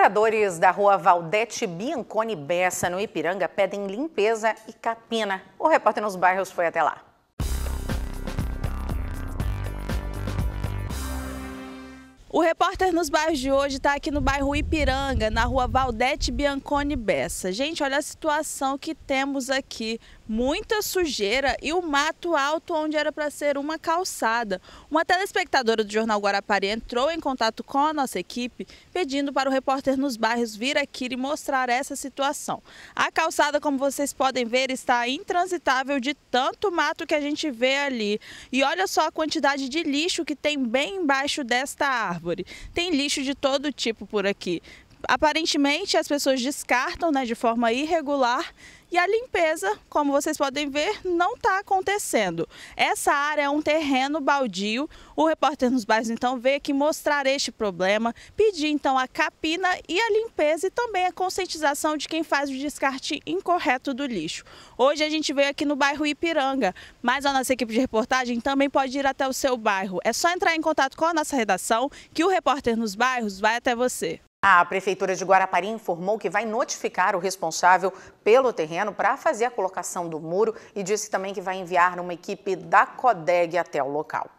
Moradores da rua Valdete Biancone Bessa, no Ipiranga, pedem limpeza e capina. O repórter nos bairros foi até lá. O repórter nos bairros de hoje está aqui no bairro Ipiranga, na rua Valdete Biancone Bessa. Gente, olha a situação que temos aqui. Muita sujeira e o um mato alto onde era para ser uma calçada. Uma telespectadora do Jornal Guarapari entrou em contato com a nossa equipe, pedindo para o repórter nos bairros vir aqui e mostrar essa situação. A calçada, como vocês podem ver, está intransitável de tanto mato que a gente vê ali. E olha só a quantidade de lixo que tem bem embaixo desta árvore árvore. Tem lixo de todo tipo por aqui aparentemente as pessoas descartam né, de forma irregular e a limpeza, como vocês podem ver, não está acontecendo. Essa área é um terreno baldio. O repórter nos bairros então veio aqui mostrar este problema, pedir então a capina e a limpeza e também a conscientização de quem faz o descarte incorreto do lixo. Hoje a gente veio aqui no bairro Ipiranga, mas a nossa equipe de reportagem também pode ir até o seu bairro. É só entrar em contato com a nossa redação que o repórter nos bairros vai até você. A Prefeitura de Guarapari informou que vai notificar o responsável pelo terreno para fazer a colocação do muro e disse também que vai enviar uma equipe da CODEG até o local.